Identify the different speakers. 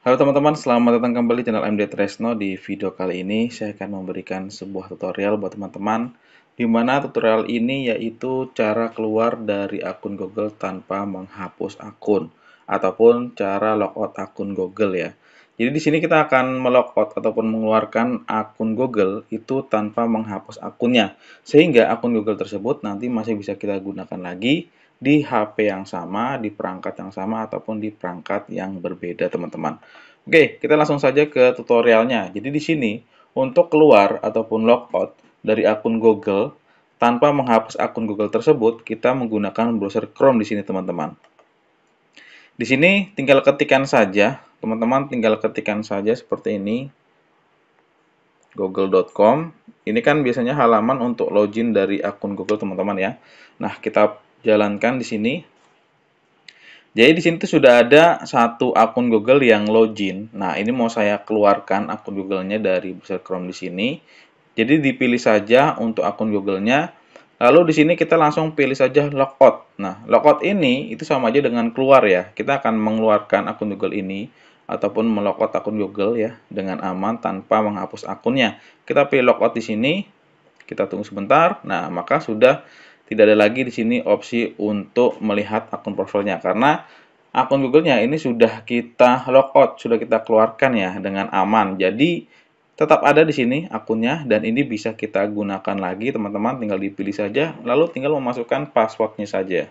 Speaker 1: Halo teman-teman, selamat datang kembali channel MD Tresno. Di video kali ini saya akan memberikan sebuah tutorial buat teman-teman di mana tutorial ini yaitu cara keluar dari akun Google tanpa menghapus akun ataupun cara logout akun Google ya. Jadi di sini kita akan melogout ataupun mengeluarkan akun Google itu tanpa menghapus akunnya sehingga akun Google tersebut nanti masih bisa kita gunakan lagi di HP yang sama, di perangkat yang sama, ataupun di perangkat yang berbeda, teman-teman. Oke, kita langsung saja ke tutorialnya. Jadi di sini, untuk keluar ataupun logout dari akun Google, tanpa menghapus akun Google tersebut, kita menggunakan browser Chrome di sini, teman-teman. Di sini tinggal ketikan saja, teman-teman tinggal ketikan saja seperti ini, google.com. Ini kan biasanya halaman untuk login dari akun Google teman-teman ya. Nah, kita jalankan di sini. Jadi di sini tuh sudah ada satu akun Google yang login. Nah, ini mau saya keluarkan akun Google-nya dari browser Chrome di sini. Jadi dipilih saja untuk akun Google-nya. Lalu di sini kita langsung pilih saja logout. Nah, logout ini itu sama aja dengan keluar ya. Kita akan mengeluarkan akun Google ini ataupun melogout akun Google ya dengan aman tanpa menghapus akunnya. Kita pilih logout di sini. Kita tunggu sebentar. Nah, maka sudah tidak ada lagi di sini opsi untuk melihat akun profilnya karena akun Google-nya ini sudah kita logout, sudah kita keluarkan ya dengan aman. Jadi tetap ada di sini akunnya dan ini bisa kita gunakan lagi teman-teman tinggal dipilih saja lalu tinggal memasukkan passwordnya saja.